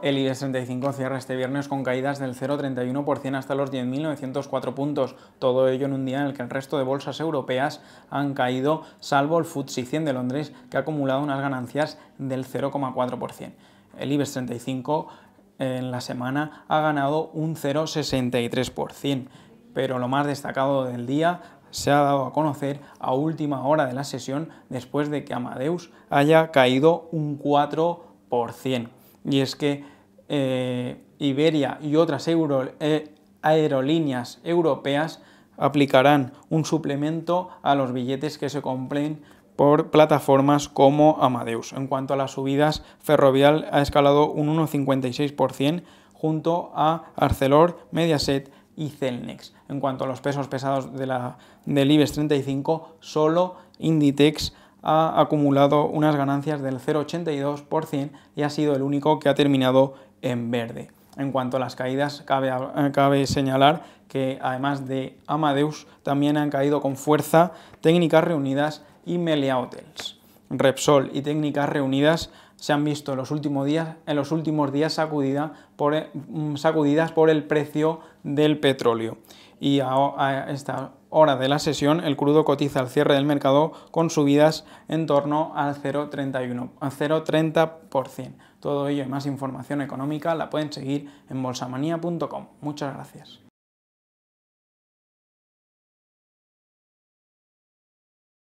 El IBEX 35 cierra este viernes con caídas del 0,31% hasta los 10.904 puntos, todo ello en un día en el que el resto de bolsas europeas han caído, salvo el FTSE 100 de Londres, que ha acumulado unas ganancias del 0,4%. El IBEX 35 en la semana ha ganado un 0,63%, pero lo más destacado del día se ha dado a conocer a última hora de la sesión después de que Amadeus haya caído un 4% y es que eh, Iberia y otras eh, aerolíneas europeas aplicarán un suplemento a los billetes que se compren por plataformas como Amadeus. En cuanto a las subidas, Ferrovial ha escalado un 1,56% junto a Arcelor, Mediaset y Celnex. En cuanto a los pesos pesados de del IBEX 35, solo Inditex ha acumulado unas ganancias del 0,82% y ha sido el único que ha terminado en verde. En cuanto a las caídas, cabe, eh, señalar que además de Amadeus, también han caído con fuerza Técnicas Reunidas y Melia Hotels. Repsol y Técnicas Reunidas se han visto en los últimos días, en los últimos días sacudidas, por, e, mm, sacudidas por el precio del petróleo. Y a, esta hora de la sesión, el crudo cotiza al cierre del mercado con subidas en torno al 0,31, al 0,30%. Todo ello y más información económica la pueden seguir en bolsamanía.com. Muchas gracias.